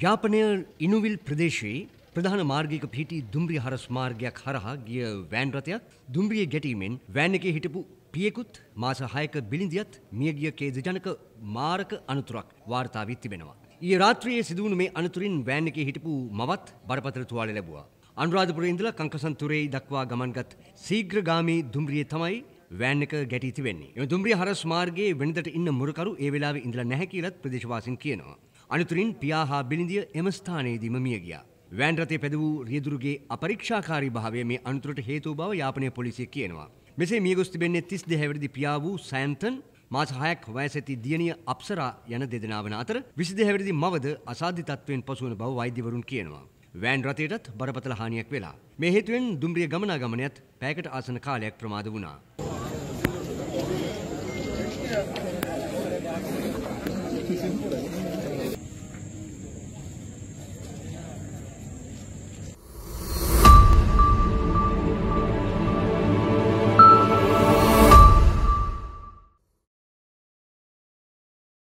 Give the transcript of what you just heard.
යාපනය ඉනුවිල් ප්‍රදේශයේ ප්‍රධාන මාර්ගික පිහිටි දුම්රිය හරස් මාර්ගයක් හරහා ගිය වෑන් රථයක් දුම්රිය ගැටීමෙන් වෑන් එකේ හිටපු පියෙකුත් මාස 6ක බිලිඳියත් මියගිය ඛේදජනක මාරක අනතුරක් වාර්තා වී තිබෙනවා. ඊයේ රාත්‍රියේ සිදු වුණු මේ අනතුරින් වෑන් එකේ හිටපු මවත් බරපතල තුවාල ලැබුවා. අනුරාධපුරේ ඉඳලා කංකසන්තුරේ දක්වා ගමන්ගත් ශීඝ්‍රගාමී දුම්රියේ තමයි වෑන් එක ගැටී තිබෙන්නේ. එම දුම්රිය හරස් මාර්ගයේ වෙනදට ඉන්න මුරකරු ඒ වෙලාවේ ඉඳලා නැහැ කියලත් ප්‍රදේශවාසීන් කියනවා. අනතුරින් පියා හා බිලිඳිය එම ස්ථානයේදීම මිය ගියා. වෑන් රථය පැද වූ රියදුරුගේ අපරීක්ෂාකාරී භාවය මේ අනතුරට හේතු බව යාපනය පොලිසිය කියනවා. මෙසේ මිය ගොස් තිබෙන්නේ 32 හැවිරිදි පියා වූ සෑන්තන් මාස 6ක් වයස ඇති දියණිය අප්සරා යන දෙදෙනා වන අතර 22 හැවිරිදි මවද අසාධ්‍ය තත්ත්වයෙන් පසු වන බව වෛද්‍යවරුන් කියනවා. වෑන් රථයටත් බරපතල හානියක් වෙලා. මේ හේතුවෙන් දුම්රිය ගමනාගමනයත් පැයකට ආසන කාලයක් ප්‍රමාද වුණා.